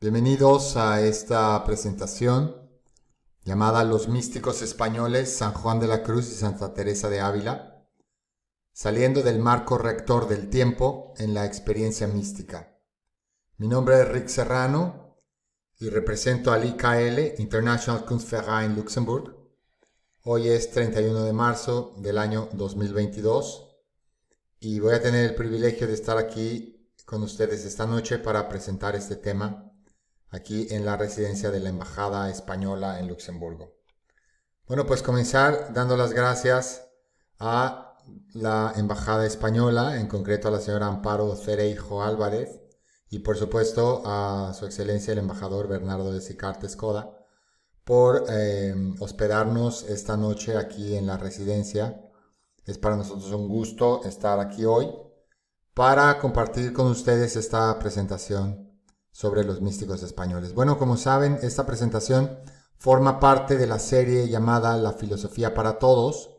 Bienvenidos a esta presentación llamada Los místicos españoles San Juan de la Cruz y Santa Teresa de Ávila, saliendo del marco rector del tiempo en la experiencia mística. Mi nombre es Rick Serrano y represento al IKL, International Kunstverein en Luxemburg. Hoy es 31 de marzo del año 2022 y voy a tener el privilegio de estar aquí con ustedes esta noche para presentar este tema aquí en la residencia de la Embajada Española en Luxemburgo. Bueno, pues comenzar dando las gracias a la Embajada Española, en concreto a la señora Amparo Cereijo Álvarez, y por supuesto a su excelencia el embajador Bernardo de Sicarte Escoda por eh, hospedarnos esta noche aquí en la residencia. Es para nosotros un gusto estar aquí hoy para compartir con ustedes esta presentación sobre los místicos españoles. Bueno, como saben, esta presentación forma parte de la serie llamada La Filosofía para Todos,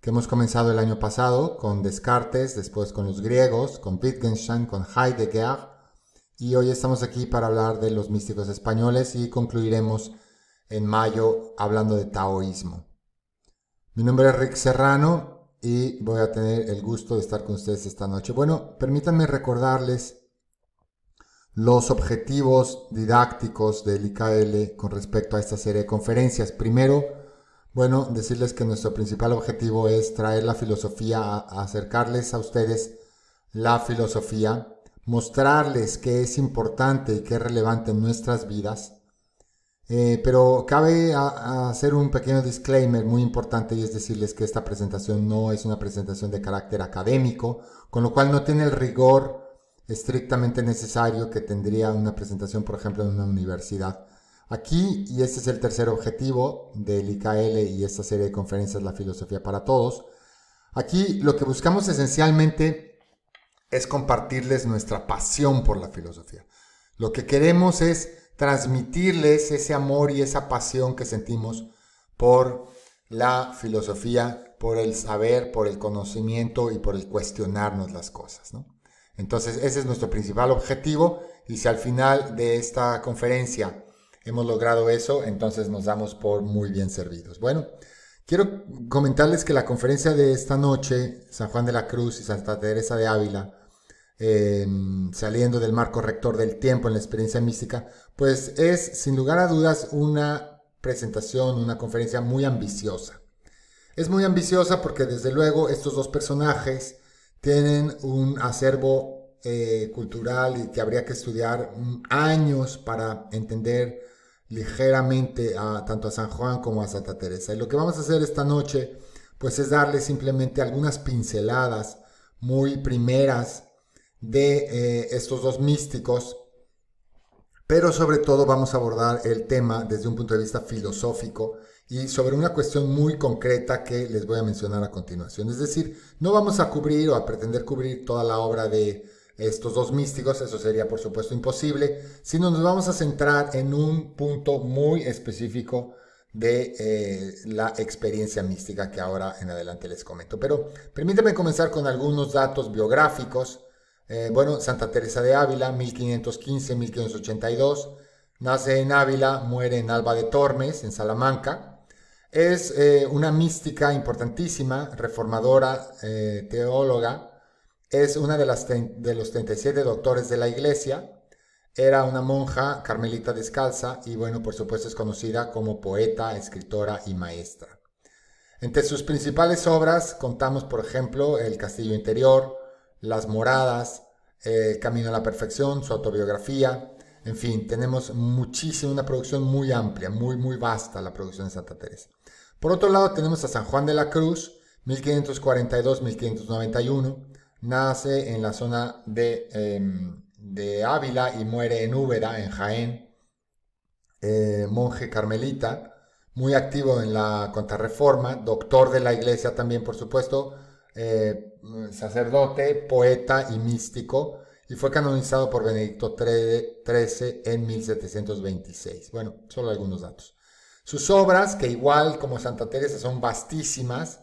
que hemos comenzado el año pasado con Descartes, después con los griegos, con Wittgenstein, con Heidegger, y hoy estamos aquí para hablar de los místicos españoles y concluiremos en mayo hablando de taoísmo. Mi nombre es Rick Serrano y voy a tener el gusto de estar con ustedes esta noche. Bueno, permítanme recordarles los objetivos didácticos del IKL con respecto a esta serie de conferencias. Primero, bueno, decirles que nuestro principal objetivo es traer la filosofía, acercarles a ustedes la filosofía, mostrarles que es importante y que es relevante en nuestras vidas. Eh, pero cabe hacer un pequeño disclaimer muy importante y es decirles que esta presentación no es una presentación de carácter académico, con lo cual no tiene el rigor estrictamente necesario que tendría una presentación, por ejemplo, en una universidad. Aquí, y este es el tercer objetivo del IKL y esta serie de conferencias La Filosofía para Todos, aquí lo que buscamos esencialmente es compartirles nuestra pasión por la filosofía. Lo que queremos es transmitirles ese amor y esa pasión que sentimos por la filosofía, por el saber, por el conocimiento y por el cuestionarnos las cosas. ¿no? Entonces, ese es nuestro principal objetivo y si al final de esta conferencia hemos logrado eso, entonces nos damos por muy bien servidos. Bueno, quiero comentarles que la conferencia de esta noche, San Juan de la Cruz y Santa Teresa de Ávila, em, saliendo del marco rector del tiempo en la experiencia mística, pues es sin lugar a dudas una presentación, una conferencia muy ambiciosa. Es muy ambiciosa porque desde luego estos dos personajes, tienen un acervo eh, cultural y que habría que estudiar mm, años para entender ligeramente tanto a San Juan como a Santa Teresa. Y lo que vamos a hacer esta noche, pues es darle simplemente algunas pinceladas muy primeras de eh, estos dos místicos, pero sobre todo vamos a abordar el tema desde un punto de vista filosófico y sobre una cuestión muy concreta que les voy a mencionar a continuación. Es decir, no vamos a cubrir o a pretender cubrir toda la obra de estos dos místicos, eso sería por supuesto imposible, sino nos vamos a centrar en un punto muy específico de eh, la experiencia mística que ahora en adelante les comento. Pero permítanme comenzar con algunos datos biográficos. Eh, bueno, Santa Teresa de Ávila, 1515-1582, nace en Ávila, muere en Alba de Tormes, en Salamanca, es eh, una mística importantísima, reformadora, eh, teóloga. Es una de, las de los 37 doctores de la iglesia. Era una monja carmelita descalza y bueno, por supuesto es conocida como poeta, escritora y maestra. Entre sus principales obras contamos, por ejemplo, El Castillo Interior, Las Moradas, eh, El Camino a la Perfección, su autobiografía, en fin, tenemos muchísima una producción muy amplia, muy, muy vasta la producción de Santa Teresa. Por otro lado, tenemos a San Juan de la Cruz, 1542-1591. Nace en la zona em, de, Ávila y muere en Úbeda, en Jaén. Eh, monje carmelita, muy activo en la contrarreforma, doctor de la iglesia también, por supuesto, eh, sacerdote, poeta y místico y fue canonizado por Benedicto XIII en 1726. Bueno, solo algunos datos. Sus obras, que igual como Santa Teresa son vastísimas,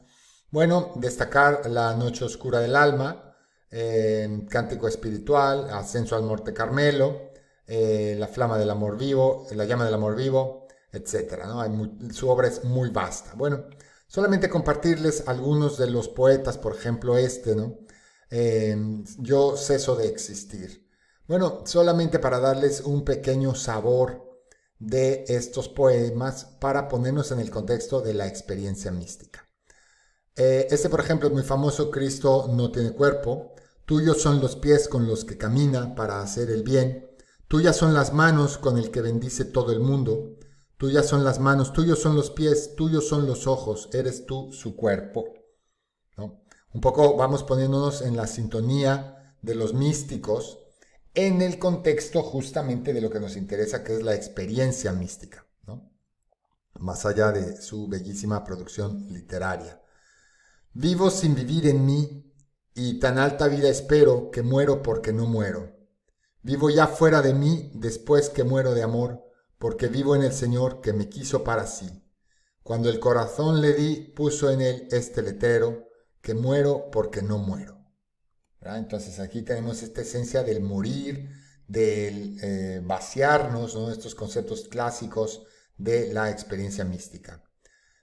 bueno, destacar La Noche Oscura del Alma, eh, Cántico Espiritual, Ascenso al Morte Carmelo, eh, La Flama del Amor Vivo, La Llama del Amor Vivo, etc. su obra es muy vasta. Bueno, solamente compartirles algunos de los poetas, por ejemplo este, ¿no? Em, yo ceso de existir. Bueno, solamente para darles un pequeño sabor de estos poemas para ponernos en el contexto de la experiencia mística. Eh, este, por ejemplo, es muy famoso, Cristo no tiene cuerpo, tuyos son los pies con los que camina para hacer el bien, tuyas son las manos con el que bendice todo el mundo, tuyas son las manos, tuyos son los pies, tuyos son los ojos, eres tú su cuerpo un poco vamos poniéndonos en la sintonía de los místicos en el contexto justamente de lo que nos interesa, que es la experiencia mística, ¿no? más allá de su bellísima producción literaria. Vivo sin vivir en mí y tan alta vida espero que muero porque no muero. Vivo ya fuera de mí después que muero de amor, porque vivo en el Señor que me quiso para sí. Cuando el corazón le di, puso en él este letero, que muero porque no muero. Entonces aquí tenemos esta esencia del morir, del eh, vaciarnos, estos conceptos clásicos de la experiencia mística.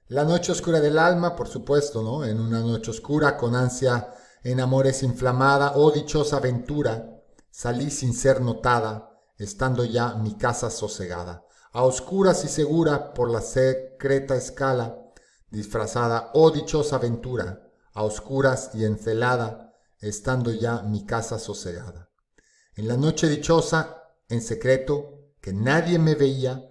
La noche oscura del alma, por supuesto, En una noche oscura, con ansia en amores inflamada, oh dichosa aventura, salí sin ser notada, estando ya mi casa sosegada, a oscuras y segura por la secreta escala, disfrazada, oh dichosa aventura, a oscuras y encelada, estando ya mi casa sosegada. En la noche dichosa, en secreto, que nadie me veía,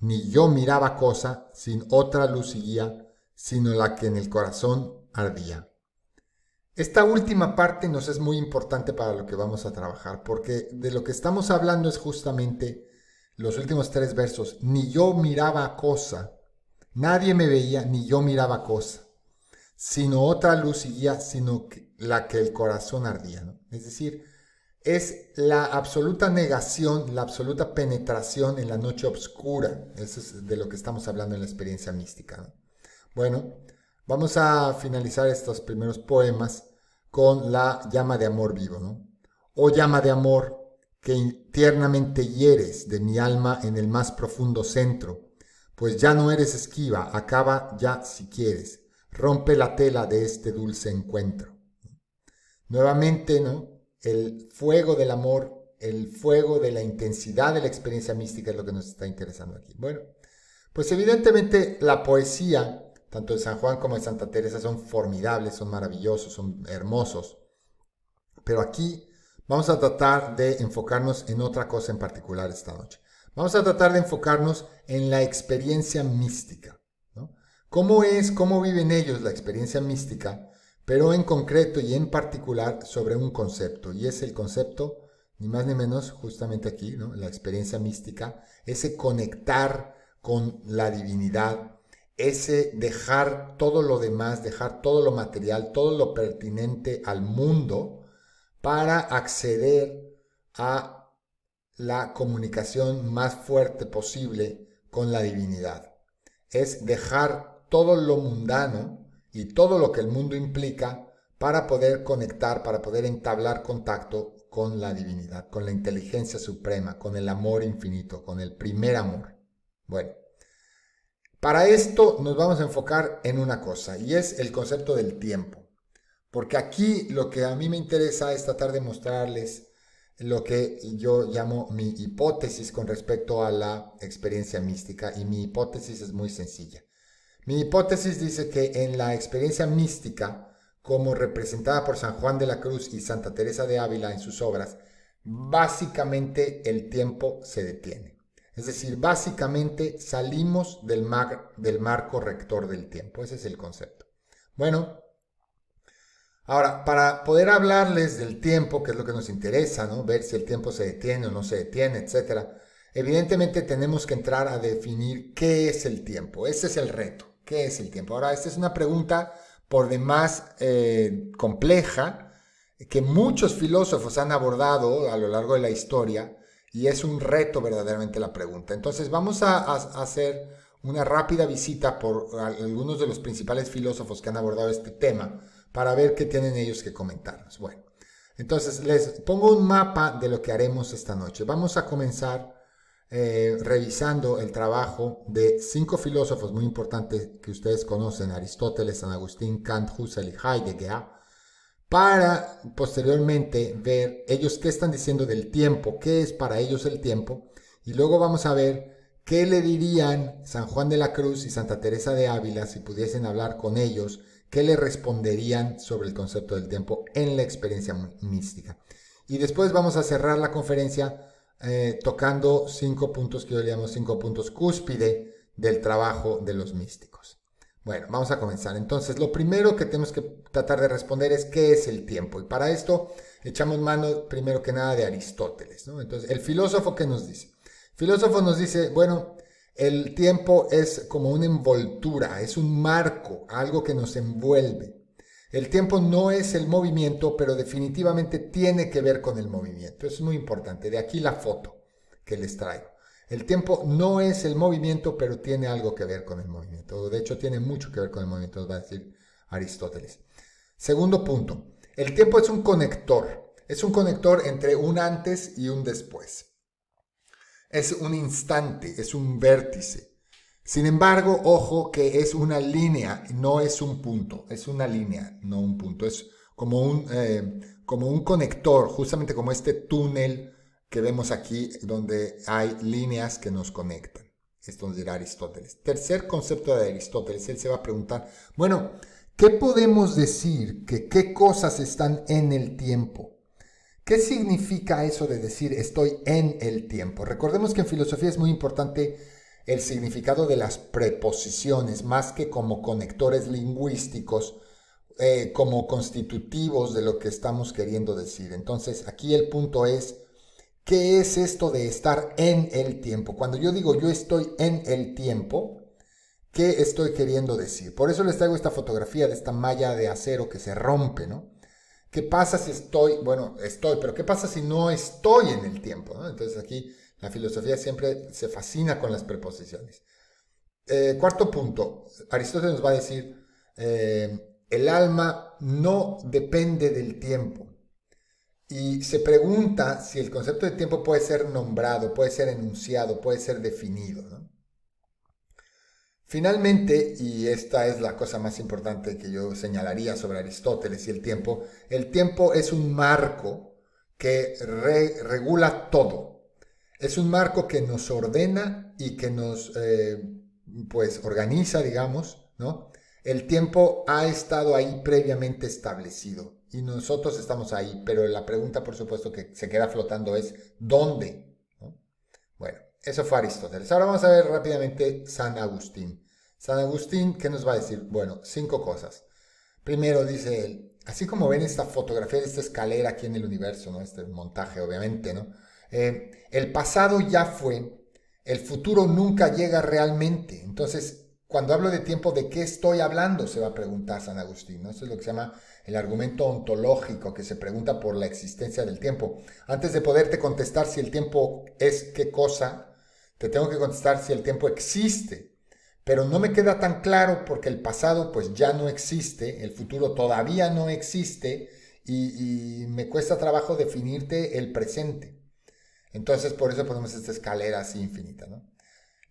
ni yo miraba cosa sin otra luz y guía, sino la que en el corazón ardía. Esta última parte nos es muy importante para lo que vamos a trabajar, porque de lo que estamos hablando es justamente los últimos tres versos. Ni yo miraba cosa, nadie me veía, ni yo miraba cosa sino otra luz y guía, sino la que el corazón ardía. Es decir, es la absoluta negación, la absoluta penetración en la noche oscura. Eso es de lo que estamos hablando en la experiencia mística. Bueno, vamos a finalizar estos primeros poemas con la llama de amor vivo. ¿no? Oh llama de amor, que tiernamente hieres de mi alma en el más profundo centro, pues ya no eres esquiva, acaba ya si quieres rompe la tela de este dulce encuentro. Nuevamente, ¿no? El fuego del amor, el fuego de la intensidad de la experiencia mística es lo que nos está interesando aquí. Bueno, pues evidentemente la poesía, tanto de San Juan como de Santa Teresa, son formidables, son maravillosos, son hermosos. Pero aquí vamos a tratar de enfocarnos en otra cosa en particular esta noche. Vamos a tratar de enfocarnos en la experiencia mística cómo es, cómo viven ellos la experiencia mística, pero en concreto y en particular sobre un concepto. Y es el concepto, ni más ni menos, justamente aquí, ¿no? la experiencia mística, ese conectar con la divinidad, ese dejar todo lo demás, dejar todo lo material, todo lo pertinente al mundo para acceder a la comunicación más fuerte posible con la divinidad. Es dejar todo lo mundano y todo lo que el mundo implica para poder conectar, para poder entablar contacto con la divinidad, con la inteligencia suprema, con el amor infinito, con el primer amor. Bueno, para esto nos vamos a enfocar en una cosa y es el concepto del tiempo. Porque aquí lo que a mí me interesa es tratar de mostrarles lo que yo llamo mi hipótesis con respecto a la experiencia mística y mi hipótesis es muy sencilla. Mi hipótesis dice que en la experiencia mística, como representada por San Juan de la Cruz y Santa Teresa de Ávila en sus obras, básicamente el tiempo se detiene. Es decir, básicamente salimos del, marco rector del tiempo. Ese es el concepto. Bueno, ahora, para poder hablarles del tiempo, que es lo que nos interesa, ¿no? Ver si el tiempo se detiene o no se detiene, etcétera. Evidentemente tenemos que entrar a definir qué es el tiempo. Ese es el reto. ¿Qué es el tiempo? Ahora, esta es una pregunta por demás eh, compleja que muchos filósofos han abordado a lo largo de la historia y es un reto verdaderamente la pregunta. Entonces vamos a, a hacer una rápida visita por algunos de los principales filósofos que han abordado este tema para ver qué tienen ellos que comentarnos. Bueno, entonces les pongo un mapa de lo que haremos esta noche. Vamos a comenzar eh, revisando el trabajo de cinco filósofos muy importantes que ustedes conocen, Aristóteles, San Agustín, Kant, Husserl y Heidegger, para posteriormente ver ellos qué están diciendo del tiempo, qué es para ellos el tiempo, y luego vamos a ver qué le dirían San Juan de la Cruz y Santa Teresa de Ávila si pudiesen hablar con ellos, qué le responderían sobre el concepto del tiempo en la experiencia mística. Y después vamos a cerrar la conferencia eh, tocando cinco puntos que yo le llamo cinco puntos cúspide del trabajo de los místicos. Bueno, vamos a comenzar. Entonces, lo primero que tenemos que tratar de responder es qué es el tiempo. Y para esto echamos mano primero que nada de Aristóteles. Entonces, el filósofo que nos dice. El filósofo nos dice, bueno, el tiempo es como una envoltura, es un marco, algo que nos envuelve. El tiempo no es el movimiento, pero definitivamente tiene que ver con el movimiento. es muy importante. De aquí la foto que les traigo. El tiempo no es el movimiento, pero tiene algo que ver con el movimiento. De hecho, tiene mucho que ver con el movimiento, va a decir Aristóteles. Segundo punto. El tiempo es un conector. Es un conector entre un antes y un después. Es un instante, es un vértice. Sin embargo, ojo que es una línea, no es un punto, es una línea, no un punto, es como un, eh, como un conector, justamente como este túnel que vemos aquí, donde hay líneas que nos conectan. Esto dirá Aristóteles. Tercer concepto de Aristóteles, él se va a preguntar, bueno, ¿qué podemos decir que qué cosas están en el tiempo? ¿Qué significa eso de decir estoy en el tiempo? Recordemos que en filosofía es muy importante el significado de las preposiciones más que como conectores lingüísticos, eh, como constitutivos de lo que estamos queriendo decir. Entonces, aquí el punto es, ¿qué es esto de estar en el tiempo? Cuando yo digo yo estoy en el tiempo, ¿Qué estoy queriendo decir? Por eso les traigo esta fotografía de esta malla de acero que se rompe, ¿no? ¿Qué pasa si estoy, bueno, estoy, pero qué pasa si no estoy en el tiempo? Entonces aquí la filosofía siempre se fascina con las preposiciones. Eh, cuarto punto, Aristóteles nos va a decir, eh, el alma no depende del tiempo. Y se pregunta si el concepto de tiempo puede ser nombrado, puede ser enunciado, puede ser definido. Finalmente, y esta es la cosa más importante que yo señalaría sobre Aristóteles y el tiempo, el tiempo es un marco que regula todo. Es un marco que nos ordena y que nos, eh, pues, organiza, digamos, ¿no? El tiempo ha estado ahí previamente establecido y nosotros estamos ahí, pero la pregunta, por supuesto, que se queda flotando es ¿dónde? Bueno, eso fue Aristóteles. Ahora vamos a ver rápidamente San Agustín. San Agustín, ¿qué nos va a decir? Bueno, cinco cosas. Primero dice él, así como ven esta fotografía de esta escalera aquí en el universo, ¿no? Este montaje, obviamente, ¿no? Eh, el pasado ya fue, el futuro nunca llega realmente. Entonces, cuando hablo de tiempo, ¿de qué estoy hablando? Se va a preguntar San Agustín. ¿no? Eso es lo que se llama el argumento ontológico que se pregunta por la existencia del tiempo. Antes de poderte contestar si el tiempo es qué cosa, te tengo que contestar si el tiempo existe. Pero no me queda tan claro porque el pasado pues ya no existe, el futuro todavía no existe y, y me cuesta trabajo definirte el presente. Entonces, por eso ponemos esta escalera así infinita, ¿no?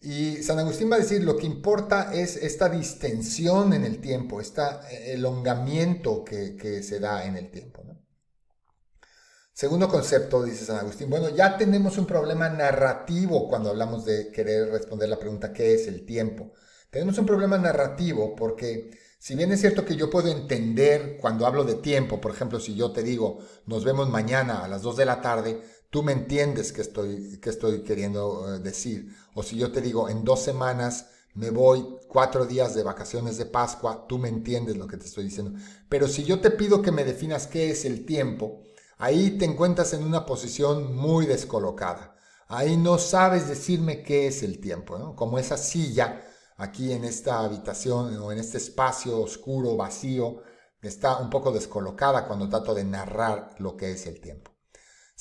Y San Agustín va a decir, lo que importa es esta distensión en el tiempo, este eh, elongamiento que, se da en el tiempo. Segundo concepto, dice San Agustín, bueno, ya tenemos un problema narrativo cuando hablamos de querer responder la pregunta, ¿qué es el tiempo? Tenemos un problema narrativo porque si bien es cierto que yo puedo entender cuando hablo de tiempo, por ejemplo, si yo te digo, nos vemos mañana a las 2 de la tarde, tú me entiendes que estoy, estoy queriendo eh, decir. O si yo te digo, en dos semanas me voy cuatro días de vacaciones de Pascua, tú me entiendes lo que te estoy diciendo. Pero si yo te pido que me definas qué es el tiempo, ahí te encuentras en una posición muy descolocada. Ahí no sabes decirme qué es el tiempo, Como esa silla aquí en esta habitación o en este espacio oscuro, vacío, está un poco descolocada cuando trato de narrar lo que es el tiempo.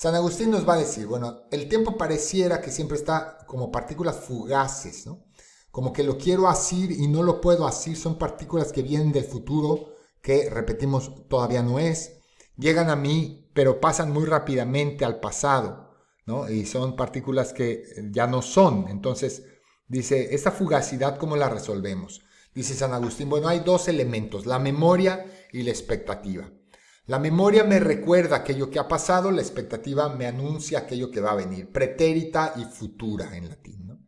San Agustín nos va a decir, bueno, el tiempo pareciera que siempre está como partículas fugaces, ¿no? Como que lo quiero hacer y no lo puedo hacer, son partículas que vienen del futuro, que repetimos todavía no es, llegan a mí, pero pasan muy rápidamente al pasado, ¿no? Y son partículas que eh, ya no son. Entonces, dice, esta fugacidad, ¿cómo la resolvemos? Dice San Agustín, bueno, hay dos elementos, la memoria y la expectativa. La memoria me recuerda aquello que ha pasado, la expectativa me anuncia aquello que va a venir, pretérita y futura en latín. ¿no?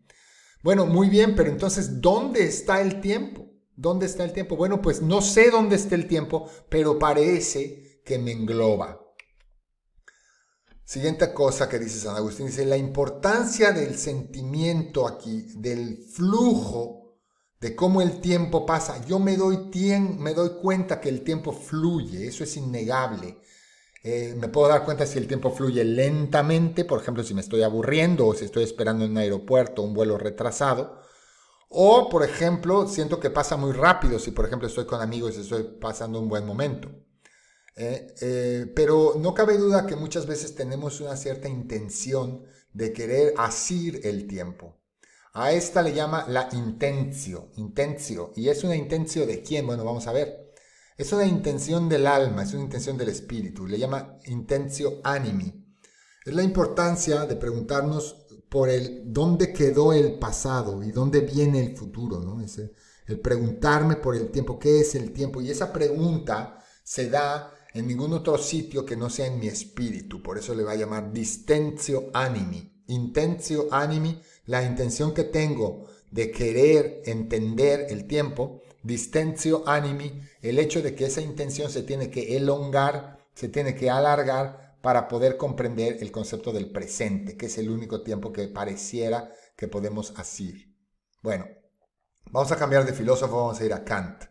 Bueno, muy bien, pero entonces, ¿dónde está el tiempo? ¿Dónde está el tiempo? Bueno, pues no sé dónde está el tiempo, pero parece que me engloba. Siguiente cosa que dice San Agustín, dice, la importancia del sentimiento aquí, del flujo de cómo el tiempo pasa. Yo me doy, me doy cuenta que el tiempo fluye, eso es innegable. Eh, me puedo dar cuenta si el tiempo fluye lentamente, por ejemplo, si me estoy aburriendo o si estoy esperando en un aeropuerto un vuelo retrasado. O, por ejemplo, siento que pasa muy rápido si, por ejemplo, estoy con amigos y estoy pasando un buen momento. Eh, eh, pero no cabe duda que muchas veces tenemos una cierta intención de querer asir el tiempo. A esta le llama la intencio, intencio. ¿Y es una intencio de quién? Bueno, vamos a ver. Es una intención del alma, es una intención del espíritu. Le llama intencio animi. Es la importancia de preguntarnos por el dónde quedó el pasado y dónde viene el futuro, ¿no? Es el, preguntarme por el tiempo, ¿qué es el tiempo? Y esa pregunta se da en ningún otro sitio que no sea en mi espíritu. Por eso le va a llamar distencio animi. intencio animi la intención que tengo de querer entender el tiempo, distensio animi, el hecho de que esa intención se tiene que elongar, se tiene que alargar para poder comprender el concepto del presente, que es el único tiempo que pareciera que podemos asir. Bueno, vamos a cambiar de filósofo, vamos a ir a Kant.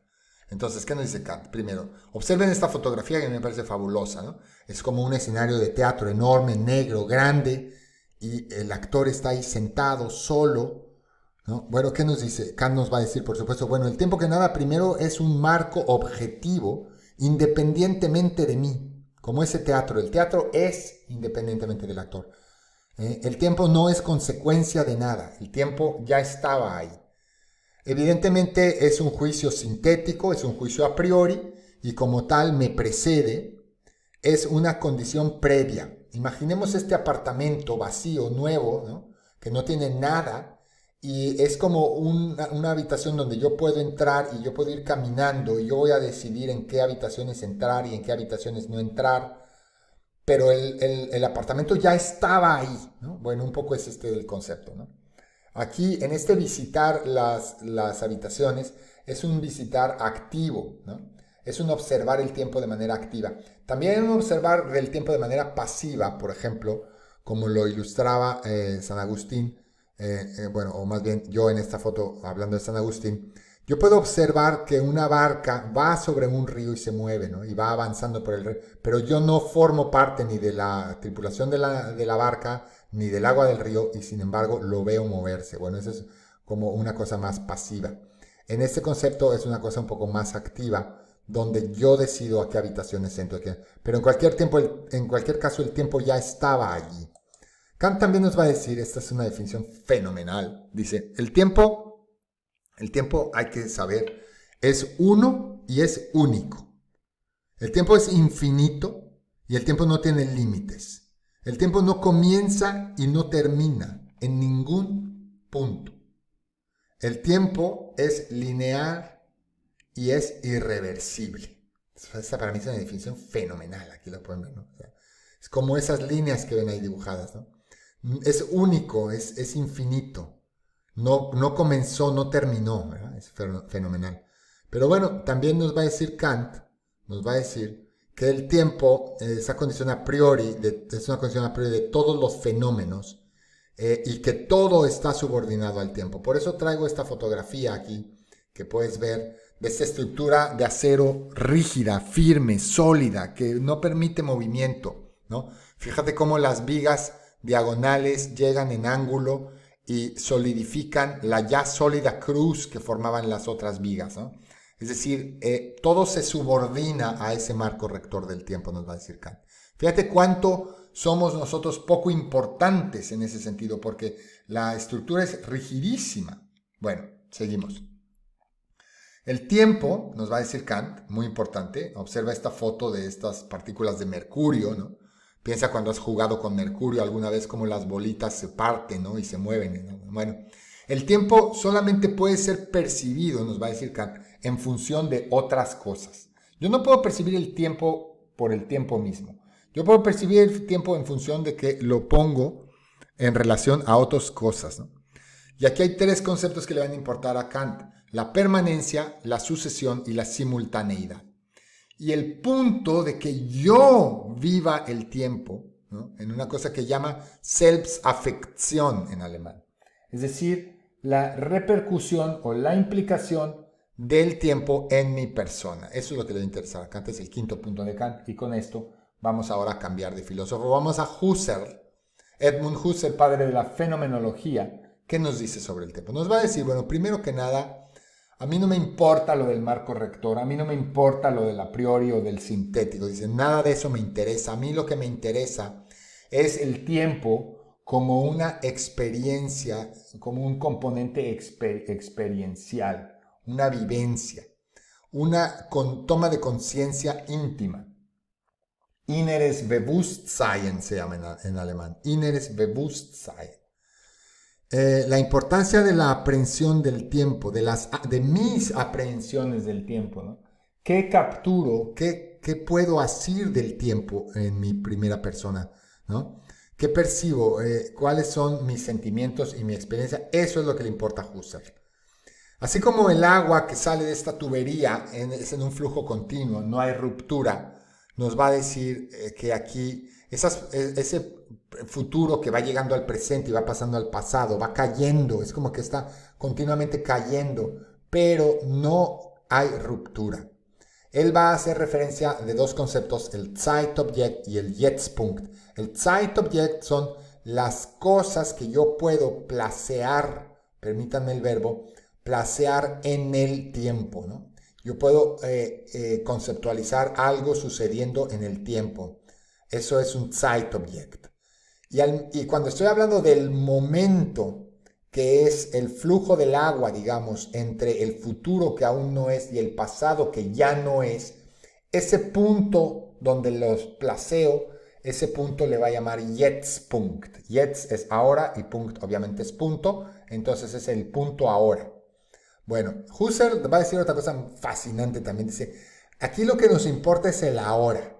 Entonces, ¿qué nos dice Kant? Primero, observen esta fotografía que me parece fabulosa, ¿no? Es como un escenario de teatro enorme, negro, grande, y el actor está ahí sentado solo. Bueno, ¿qué nos dice? Kant nos va a decir, por supuesto, bueno, el tiempo que nada primero es un marco objetivo independientemente de mí, como ese teatro. El teatro es independientemente del actor. ¿eh? el tiempo no es consecuencia de nada, el tiempo ya estaba ahí. Evidentemente es un juicio sintético, es un juicio a priori y como tal me precede, es una condición previa, imaginemos este apartamento vacío, nuevo, que no tiene nada, y es como una, habitación donde yo puedo entrar y yo puedo ir caminando y yo voy a decidir en qué habitaciones entrar y en qué habitaciones no entrar. Pero el, apartamento ya estaba ahí, Bueno, un poco es este el concepto, Aquí, en este visitar las, las habitaciones, es un visitar activo, Es un observar el tiempo de manera activa. También observar el tiempo de manera pasiva, por ejemplo, como lo ilustraba eh, San Agustín, eh, eh, bueno, o más bien yo en esta foto hablando de San Agustín, yo puedo observar que una barca va sobre un río y se mueve, ¿no? Y va avanzando por el río, pero yo no formo parte ni de la tripulación de la, de la barca, ni del agua del río, y sin embargo lo veo moverse. Bueno, eso es como una cosa más pasiva. En este concepto es una cosa un poco más activa, donde yo decido a qué habitaciones entro. Aquí. Pero en cualquier, tiempo, en cualquier caso, el tiempo ya estaba allí. Kant también nos va a decir, esta es una definición fenomenal, dice, el tiempo, el tiempo hay que saber, es uno y es único. El tiempo es infinito y el tiempo no tiene límites. El tiempo no comienza y no termina en ningún punto. El tiempo es lineal y es irreversible. Esta para mí es una definición fenomenal, aquí lo pueden es como esas líneas que ven ahí dibujadas, Es único, es, es infinito. No, no comenzó, no terminó, Es fenomenal. Pero bueno, también nos va a decir Kant, nos va a decir que el tiempo eh, es una condición a priori de, es una condición a de todos los fenómenos eh, y que todo está subordinado al tiempo. Por eso traigo esta fotografía aquí que puedes ver de esta estructura de acero rígida, firme, sólida, que no permite movimiento, ¿no? Fíjate cómo las vigas diagonales llegan en ángulo y solidifican la ya sólida cruz que formaban las otras vigas, ¿no? Es decir, eh, todo se subordina a ese marco rector del tiempo, nos va a decir Kant. Fíjate cuánto somos nosotros poco importantes en ese sentido, porque la estructura es rigidísima. Bueno, seguimos. El tiempo, nos va a decir Kant, muy importante, observa esta foto de estas partículas de mercurio, ¿no? Piensa cuando has jugado con mercurio alguna vez como las bolitas se parten, ¿no? Y se mueven. ¿no? Bueno, el tiempo solamente puede ser percibido, nos va a decir Kant, en función de otras cosas. Yo no puedo percibir el tiempo por el tiempo mismo. Yo puedo percibir el tiempo en función de que lo pongo en relación a otras cosas, Y aquí hay tres conceptos que le van a importar a Kant la permanencia, la sucesión y la simultaneidad. Y el punto de que yo viva el tiempo, en una cosa que llama selbstaffektion en alemán, es decir, la repercusión o la implicación del tiempo en mi persona. Eso es lo que le interesa. Kant es el quinto punto de Kant y con esto vamos ahora a cambiar de filósofo. Vamos a Husserl, Edmund Husserl, padre de la fenomenología. ¿Qué nos dice sobre el tiempo? Nos va a decir, bueno, primero que nada, a mí no me importa lo del marco rector, a mí no me importa lo del a priori o del sintético. Dice, nada de eso me interesa. A mí lo que me interesa es el tiempo como una experiencia, como un componente experiencial, una vivencia, una toma de conciencia íntima. Inneres Bewusstsein se llama en, en alemán. Inneres Bewusstsein. Eh, la importancia de la aprehensión del tiempo, de, las, ah, de mis aprehensiones del tiempo, ¿no? ¿Qué capturo? ¿Qué, puedo hacer del tiempo en mi primera persona? ¿No? ¿Qué percibo? Eh, ¿Cuáles son mis sentimientos y mi experiencia? Eso es lo que le importa a Husserl. Así como el agua que sale de esta tubería es en un flujo continuo, no hay ruptura, nos va a decir eh, que aquí esas, e, ese futuro que va llegando al presente y va pasando al pasado, va cayendo, es como que está continuamente cayendo, pero no hay ruptura. Él va a hacer referencia de dos conceptos, el Zeitobjekt y el Jetztpunkt. El Zeitobjekt son las cosas que yo puedo placear, permítanme el verbo, placear en el tiempo. ¿no? Yo puedo eh, eh, conceptualizar algo sucediendo en el tiempo. Eso es un Zeitobjekt. Y, cuando estoy hablando del momento, que es el flujo del agua, digamos, entre el futuro que aún no es y el pasado que ya no es, ese punto donde los placeo, ese punto le va a llamar Jetzpunkt. Jetzt es ahora y punto obviamente es punto, entonces es el punto ahora. Bueno, Husserl va a decir otra cosa fascinante también, dice, aquí lo que nos importa es el ahora.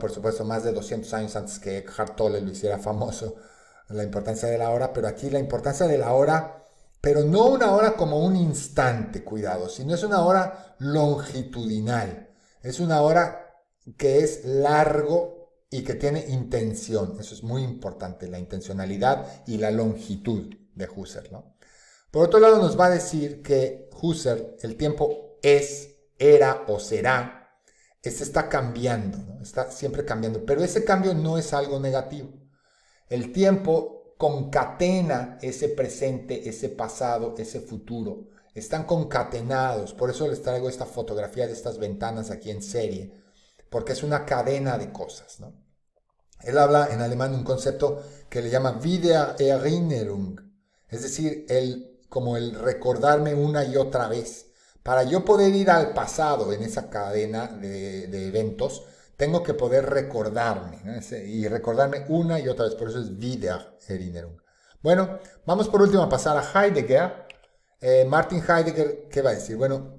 Por supuesto, más de 200 años antes que Eckhart lo hiciera famoso, la importancia de la hora, pero aquí la importancia de la hora, pero no una hora como un instante, cuidado, sino es una hora longitudinal, es una hora que es largo y que tiene intención, eso es muy importante, la intencionalidad y la longitud de Husserl, Por otro lado, nos va a decir que Husserl, el tiempo es, era o será ese está cambiando, está siempre cambiando, pero ese cambio no es algo negativo. El tiempo concatena ese presente, ese pasado, ese futuro. Están concatenados, por eso les traigo esta fotografía de estas ventanas aquí en serie, porque es una cadena de cosas. Él habla en alemán un concepto que le llama Wiedererinnerung, es decir, el, como el recordarme una y otra vez para yo poder ir al pasado en esa cadena de, eventos, tengo que poder recordarme y recordarme una y otra vez. Por eso es vida Erinnerung. Bueno, vamos por último a pasar a Heidegger. Eh, Martin Heidegger, ¿qué va a decir? Bueno,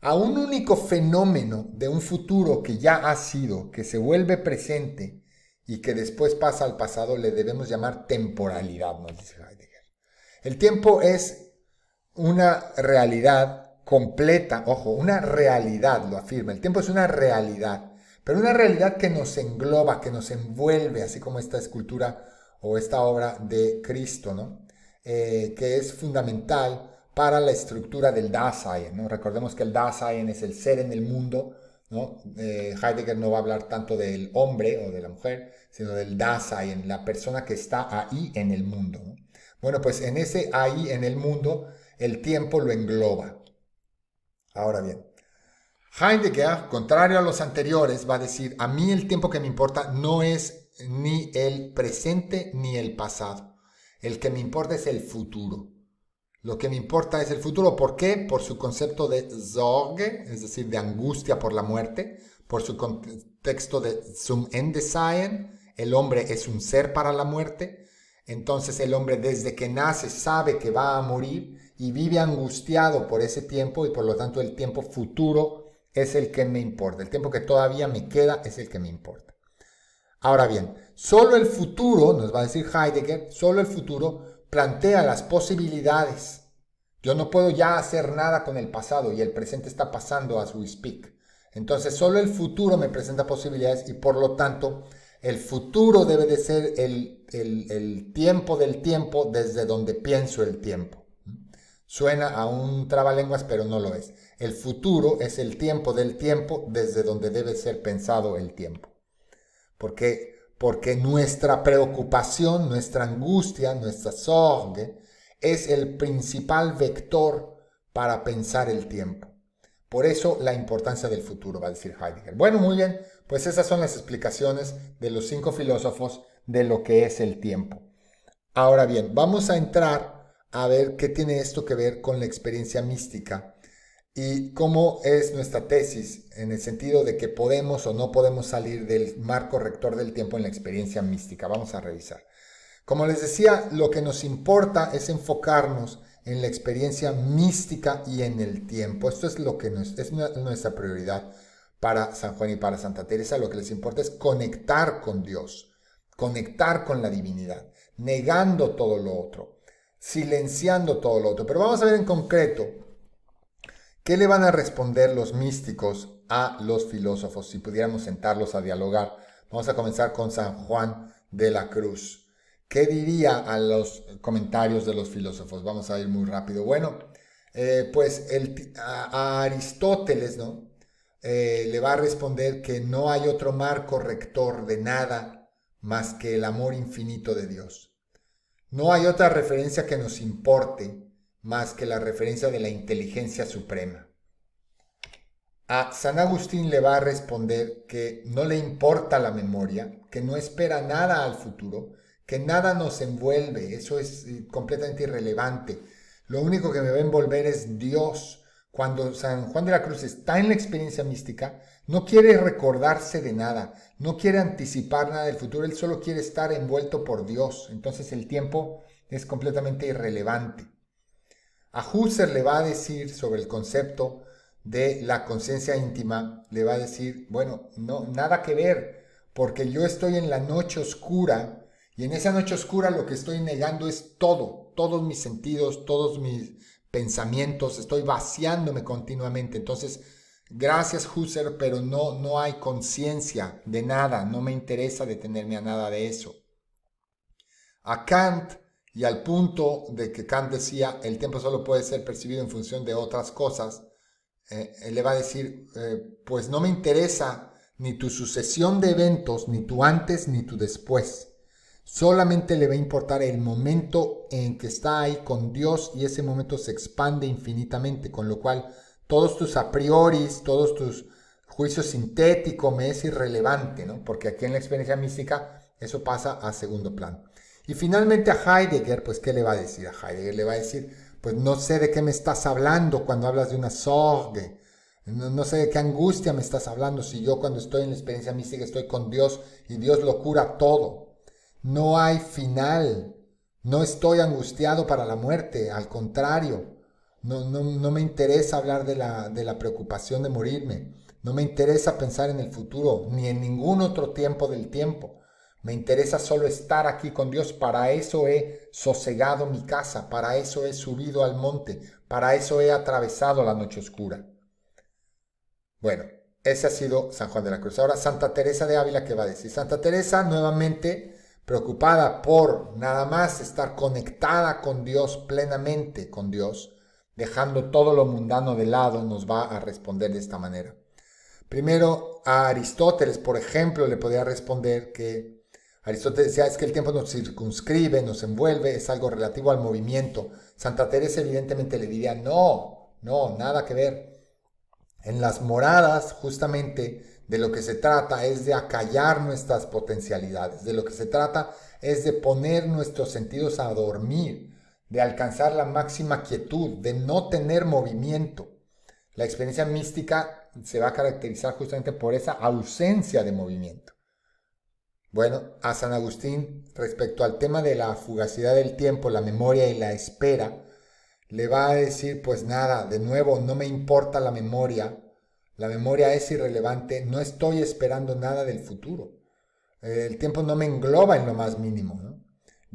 a un único fenómeno de un futuro que ya ha sido, que se vuelve presente y que después pasa al pasado, le debemos llamar temporalidad, nos dice Heidegger. El tiempo es una realidad completa, ojo, una realidad, lo afirma. El tiempo es una realidad, pero una realidad que nos engloba, que nos envuelve, así como esta escultura o esta obra de Cristo, ¿no? Eh, que es fundamental para la estructura del Dasein, ¿no? Recordemos que el Dasein es el ser en el mundo, ¿no? Eh, Heidegger no va a hablar tanto del hombre o de la mujer, sino del Dasein, la persona que está ahí en el mundo, Bueno, pues en ese ahí en el mundo, el tiempo lo engloba. Ahora bien, Heidegger, contrario a los anteriores, va a decir, a mí el tiempo que me importa no es ni el presente ni el pasado. El que me importa es el futuro. Lo que me importa es el futuro. ¿Por qué? Por su concepto de Sorge, es decir, de angustia por la muerte, por su contexto de Zum Ende el hombre es un ser para la muerte. Entonces el hombre desde que nace sabe que va a morir y vive angustiado por ese tiempo y por lo tanto el tiempo futuro es el que me importa. El tiempo que todavía me queda es el que me importa. Ahora bien, solo el futuro, nos va a decir Heidegger, solo el futuro plantea las posibilidades. Yo no puedo ya hacer nada con el pasado y el presente está pasando a su speak. Entonces solo el futuro me presenta posibilidades y por lo tanto el futuro debe de ser el tiempo del tiempo desde donde pienso el tiempo. Suena a un trabalenguas, pero no lo es. El futuro es el tiempo del tiempo desde donde debe ser pensado el tiempo. Porque, porque nuestra preocupación, nuestra angustia, nuestra sorgue es el principal vector para pensar el tiempo. Por eso la importancia del futuro, va a decir Heidegger. Bueno, muy bien, pues esas son las explicaciones de los cinco filósofos de lo que es el tiempo. Ahora bien, vamos a entrar a ver qué tiene esto que ver con la experiencia mística y cómo es nuestra tesis en el sentido de que podemos o no podemos salir del marco rector del tiempo en la experiencia mística. Vamos a revisar. Como les decía, lo que nos importa es enfocarnos en la experiencia mística y en el tiempo. Esto es lo que es nuestra prioridad para San Juan y para Santa Teresa. Lo que les importa es conectar con Dios, conectar con la divinidad, negando todo lo otro silenciando todo lo otro. Pero vamos a ver en concreto qué le van a responder los místicos a los filósofos si pudiéramos sentarlos a dialogar. Vamos a comenzar con San Juan de la Cruz. ¿Qué diría a los comentarios de los filósofos? Vamos a ir muy rápido. Bueno, eh, pues a, Aristóteles, ¿no? Eh, le va a responder que no hay otro marco rector de nada más que el amor infinito de Dios. No hay otra referencia que nos importe más que la referencia de la inteligencia suprema. A San Agustín le va a responder que no le importa la memoria, que no espera nada al futuro, que nada nos envuelve, eso es eh, completamente irrelevante. Lo único que me va a envolver es Dios. Cuando San Juan de la Cruz está en la experiencia mística, no quiere recordarse de nada, no quiere anticipar nada del futuro, él solo quiere estar envuelto por Dios. Entonces el tiempo es completamente irrelevante. A Husserl le va a decir sobre el concepto de la conciencia íntima, le va a decir, bueno, no, nada que ver, porque yo estoy en la noche oscura y en esa noche oscura lo que estoy negando es todo, todos mis sentidos, todos mis pensamientos, estoy vaciándome continuamente. Entonces, Gracias, Husser, pero no, no hay conciencia de nada, no me interesa detenerme a nada de eso. A Kant, y al punto de que Kant decía, el tiempo solo puede ser percibido en función de otras cosas, él eh, eh, le va a decir, eh, pues no me interesa ni tu sucesión de eventos, ni tu antes, ni tu después. Solamente le va a importar el momento en que está ahí con Dios y ese momento se expande infinitamente, con lo cual todos tus a prioris, todos tus juicios sintéticos me es irrelevante, ¿no? Porque aquí en la experiencia mística eso pasa a segundo plano. Y finalmente a Heidegger, pues ¿qué le va a decir? A Heidegger le va a decir, pues no sé de qué me estás hablando cuando hablas de una sorgue, no, no, sé de qué angustia me estás hablando si yo cuando estoy en la experiencia mística estoy con Dios y Dios lo cura todo. No hay final, no estoy angustiado para la muerte, al contrario, no, me interesa hablar de la, de la preocupación de morirme. No me interesa pensar en el futuro ni en ningún otro tiempo del tiempo. Me interesa solo estar aquí con Dios. Para eso he sosegado mi casa, para eso he subido al monte, para eso he atravesado la noche oscura. Bueno, ese ha sido San Juan de la Cruz. Ahora Santa Teresa de Ávila, ¿qué va a decir? Santa Teresa nuevamente preocupada por nada más estar conectada con Dios, plenamente con Dios, dejando todo lo mundano de lado, nos va a responder de esta manera. Primero, a Aristóteles, por ejemplo, le podría responder que Aristóteles decía, es que el tiempo nos circunscribe, nos envuelve, es algo relativo al movimiento. Santa Teresa evidentemente le diría, no, no, nada que ver. En las moradas, justamente, de lo que se trata es de acallar nuestras potencialidades, de lo que se trata es de poner nuestros sentidos a dormir, de alcanzar la máxima quietud, de no tener movimiento. La experiencia mística se va a caracterizar justamente por esa ausencia de movimiento. Bueno, a San Agustín, respecto al tema de la fugacidad del tiempo, la memoria y la espera, le va a decir, pues nada, de nuevo, no me importa la memoria, la memoria es irrelevante, no estoy esperando nada del futuro. Eh, el tiempo no me engloba en lo más mínimo. ¿no?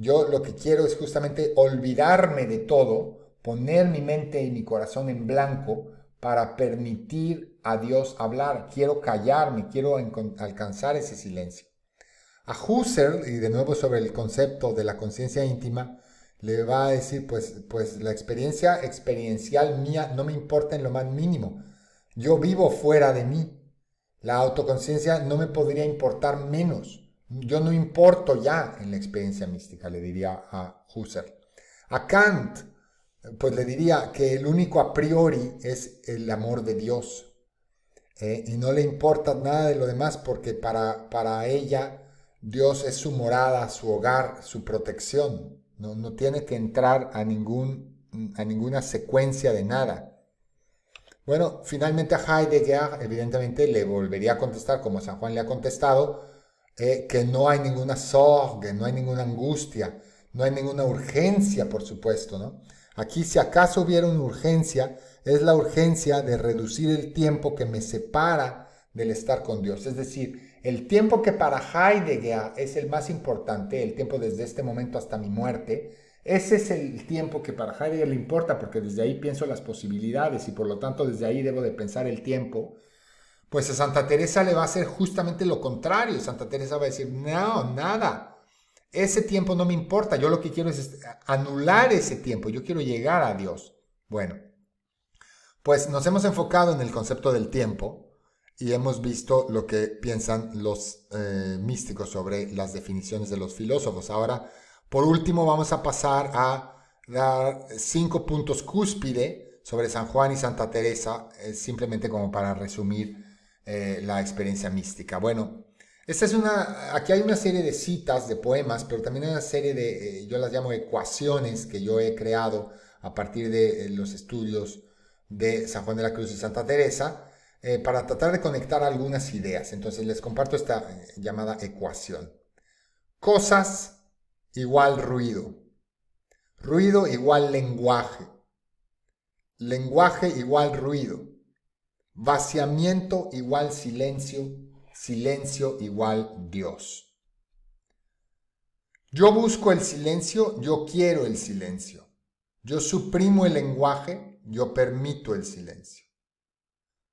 Yo lo que quiero es justamente olvidarme de todo, poner mi mente y mi corazón en blanco para permitir a Dios hablar. Quiero callarme, quiero alcanzar ese silencio. A Husserl, y de nuevo sobre el concepto de la conciencia íntima, le va a decir, pues, pues la experiencia experiencial mía no me importa en lo más mínimo. Yo vivo fuera de mí. La autoconciencia no me podría importar menos. Yo no importo ya en la experiencia mística, le diría a Husserl. A Kant, pues le diría que el único a priori es el amor de Dios. ¿eh? y no le importa nada de lo demás porque para, ella Dios es su morada, su hogar, su protección. No, tiene que entrar a, ningún, a ninguna secuencia de nada. Bueno, finalmente a Heidegger, evidentemente, le volvería a contestar como San Juan le ha contestado, eh, que no hay ninguna sorgue, no hay ninguna angustia, no hay ninguna urgencia, por supuesto, ¿no? Aquí si acaso hubiera una urgencia, es la urgencia de reducir el tiempo que me separa del estar con Dios. Es decir, el tiempo que para Heidegger es el más importante, el tiempo desde este momento hasta mi muerte, ese es el tiempo que para Heidegger le importa porque desde ahí pienso las posibilidades y por lo tanto desde ahí debo de pensar el tiempo pues a Santa Teresa le va a hacer justamente lo contrario. Santa Teresa va a decir, no, nada. Ese tiempo no me importa. Yo lo que quiero es anular ese tiempo. Yo quiero llegar a Dios. Bueno, pues nos hemos enfocado en el concepto del tiempo y hemos visto lo que piensan los eh, místicos sobre las definiciones de los filósofos. Ahora, por último, vamos a pasar a dar cinco puntos cúspide sobre San Juan y Santa Teresa, eh, simplemente como para resumir eh, la experiencia mística. Bueno, esta es una, aquí hay una serie de citas, de poemas, pero también hay una serie de, eh, yo las llamo ecuaciones que yo he creado a partir de eh, los estudios de San Juan de la Cruz y Santa Teresa, para tratar de conectar algunas ideas. Entonces les comparto esta llamada ecuación. Cosas igual ruido. Ruido igual lenguaje. Lenguaje igual ruido. Vaciamiento igual silencio, silencio igual Dios. Yo busco el silencio, yo quiero el silencio. Yo suprimo el lenguaje, yo permito el silencio.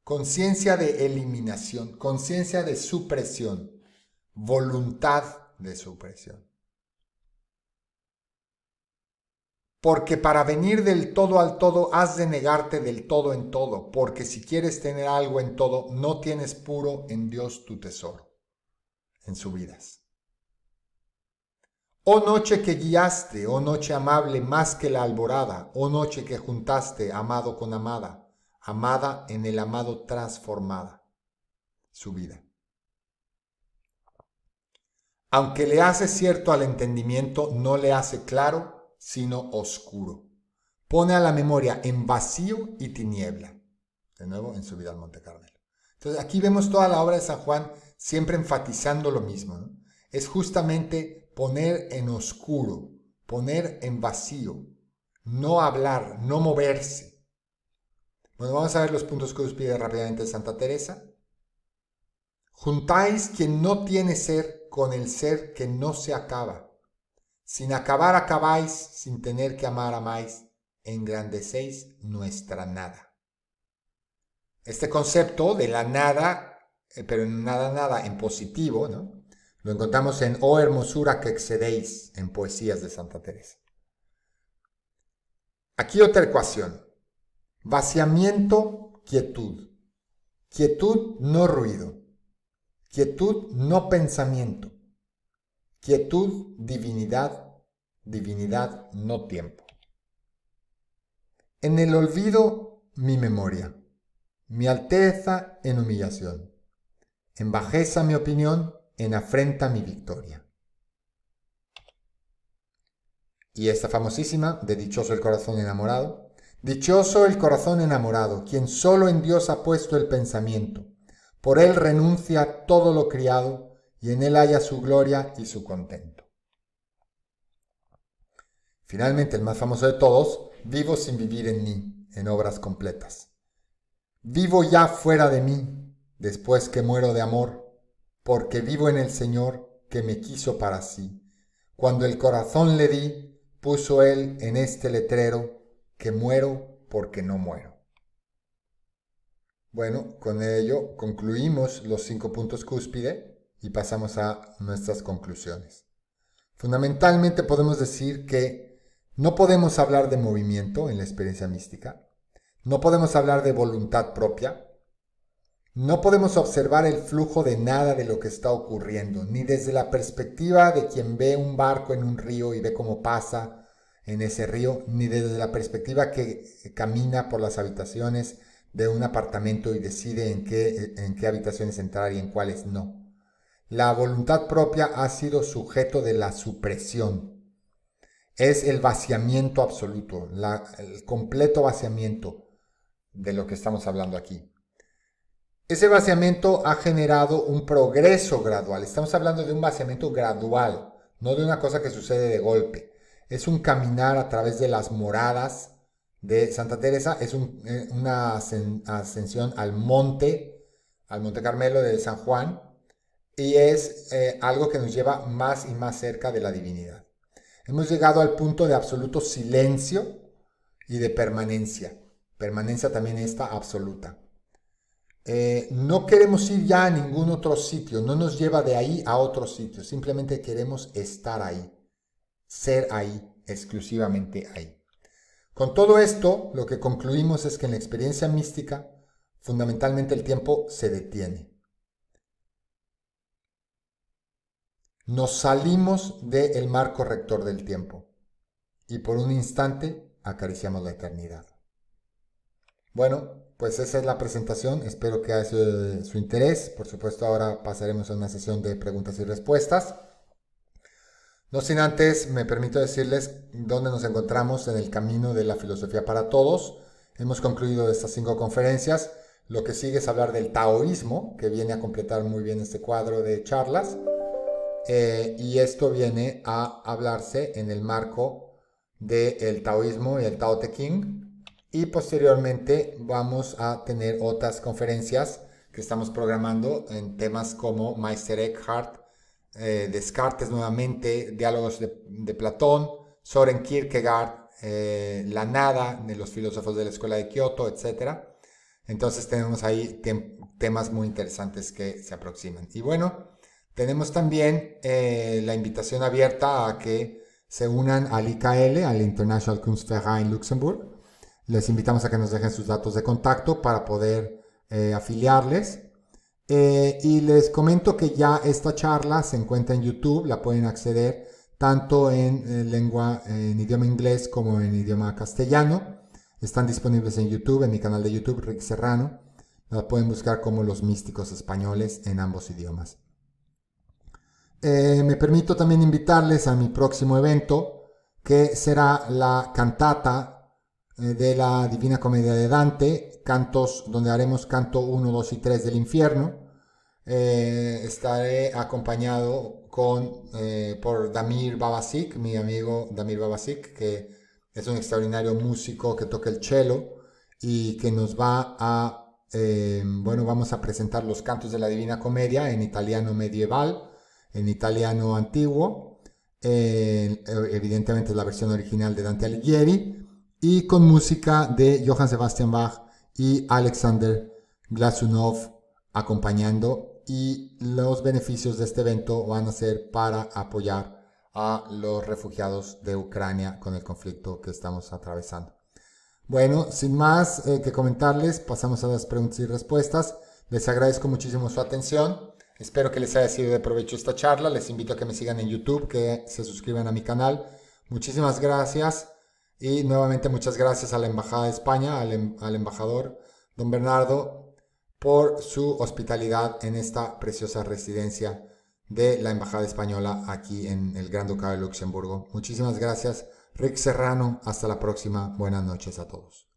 Conciencia de eliminación, conciencia de supresión, voluntad de supresión. porque para venir del todo al todo has de negarte del todo en todo, porque si quieres tener algo en todo, no tienes puro en Dios tu tesoro, en su subidas. Oh noche que guiaste, oh noche amable más que la alborada, oh noche que juntaste amado con amada, amada en el amado transformada, su vida. Aunque le hace cierto al entendimiento, no le hace claro sino oscuro. Pone a la memoria en vacío y tiniebla. De nuevo, en su vida al Monte Carmelo. Entonces, aquí vemos toda la obra de San Juan siempre enfatizando lo mismo. Es justamente poner en oscuro, poner en vacío, no hablar, no moverse. Bueno, vamos a ver los puntos que os pide rápidamente Santa Teresa. Juntáis quien no tiene ser con el ser que no se acaba sin acabar acabáis, sin tener que amar amáis, engrandecéis nuestra nada. Este concepto de la nada, eh, pero en nada nada en positivo, ¿no? Lo encontramos en Oh hermosura que excedéis en Poesías de Santa Teresa. Aquí otra ecuación. Vaciamiento, quietud. Quietud, no ruido. Quietud, no pensamiento. Quietud, divinidad, divinidad, no tiempo. En el olvido, mi memoria. Mi alteza en humillación. En bajeza mi opinión, en afrenta mi victoria. Y esta famosísima de Dichoso el corazón enamorado. Dichoso el corazón enamorado, quien solo en Dios ha puesto el pensamiento. Por él renuncia todo lo criado, y en él haya su gloria y su contento. Finalmente, el más famoso de todos, vivo sin vivir en mí, en obras completas. Vivo ya fuera de mí, después que muero de amor, porque vivo en el Señor que me quiso para sí. Cuando el corazón le di, puso él en este letrero, que muero porque no muero. Bueno, con ello concluimos los cinco puntos cúspide y pasamos a nuestras conclusiones. Fundamentalmente podemos decir que no podemos hablar de movimiento en la experiencia mística, no podemos hablar de voluntad propia, no podemos observar el flujo de nada de lo que está ocurriendo, ni desde la perspectiva de quien ve un barco en un río y ve cómo pasa en ese río, ni desde la perspectiva que camina por las habitaciones de un apartamento y decide en qué, en qué habitaciones entrar y en cuáles no. La voluntad propia ha sido sujeto de la supresión. Es el vaciamiento absoluto, el completo vaciamiento de lo que estamos hablando aquí. Ese vaciamiento ha generado un progreso gradual. Estamos hablando de un vaciamiento gradual, no de una cosa que sucede de golpe. Es un caminar a través de las moradas de Santa Teresa, es eh, una ascensión al monte, al Monte Carmelo de San Juan, y es eh, algo que nos lleva más y más cerca de la divinidad. Hemos llegado al punto de absoluto silencio y de permanencia. Permanencia también está absoluta. Eh, no queremos ir ya a ningún otro sitio, no nos lleva de ahí a otro sitio, simplemente queremos estar ahí, ser ahí, exclusivamente ahí. Con todo esto, lo que concluimos es que en la experiencia mística, fundamentalmente el tiempo se detiene. Nos salimos del marco rector del tiempo y por un instante acariciamos la eternidad. Bueno, pues esa es la presentación. Espero que haya sido su interés. Por supuesto, ahora pasaremos a una sesión de preguntas y respuestas. No sin antes, me permito decirles dónde nos encontramos en el camino de la filosofía para todos. Hemos concluido estas cinco conferencias. Lo que sigue es hablar del taoísmo, que viene a completar muy bien este cuadro de charlas. Eh, y esto viene a hablarse en el marco del taoísmo y el Tao Te king Y posteriormente vamos a tener otras conferencias que estamos programando en temas como Meister Eckhart, eh, Descartes nuevamente, diálogos de, Platón, Soren Kierkegaard, eh, la nada de los filósofos de la Escuela de Kioto, etc. Entonces tenemos ahí temas muy interesantes que se aproximan. Y bueno, tenemos también eh, la invitación abierta a que se unan al IKL, al International Kunstverein Luxemburg. Les invitamos a que nos dejen sus datos de contacto para poder eh, afiliarles. Eh, y les comento que ya esta charla se encuentra en YouTube, la pueden acceder tanto en lengua, en idioma inglés como en idioma castellano. Están disponibles en YouTube, en mi canal de YouTube, Rick Serrano. La pueden buscar como Los Místicos Españoles en ambos idiomas. Eh, me permito también invitarles a mi próximo evento, que será la cantata eh, de la Divina Comedia de Dante, cantos donde haremos canto 1, 2 y 3 del infierno. Eh, estaré acompañado con, por Damir Babasik, mi amigo Damir Babasik, que es un extraordinario músico que toca el cello y que nos va a, bueno, vamos a presentar los cantos de la Divina Comedia en italiano medieval en italiano antiguo, eh, evidentemente la versión original de Dante Alighieri, y con música de Johann Sebastian Bach y Alexander Glazunov acompañando. Y los beneficios de este evento van a ser para apoyar a los refugiados de Ucrania con el conflicto que estamos atravesando. Bueno, sin más eh, que comentarles, pasamos a las preguntas y respuestas. Les agradezco muchísimo su atención. Espero que les haya sido de provecho esta charla. Les invito a que me sigan en YouTube, que se suscriban a mi canal. Muchísimas gracias y nuevamente muchas gracias a la Embajada de España, al, em-, al embajador don Bernardo, por su hospitalidad en esta preciosa residencia de la Embajada Española aquí en el Gran Ducado de Luxemburgo. Muchísimas gracias, Rick Serrano. Hasta la próxima. Buenas noches a todos.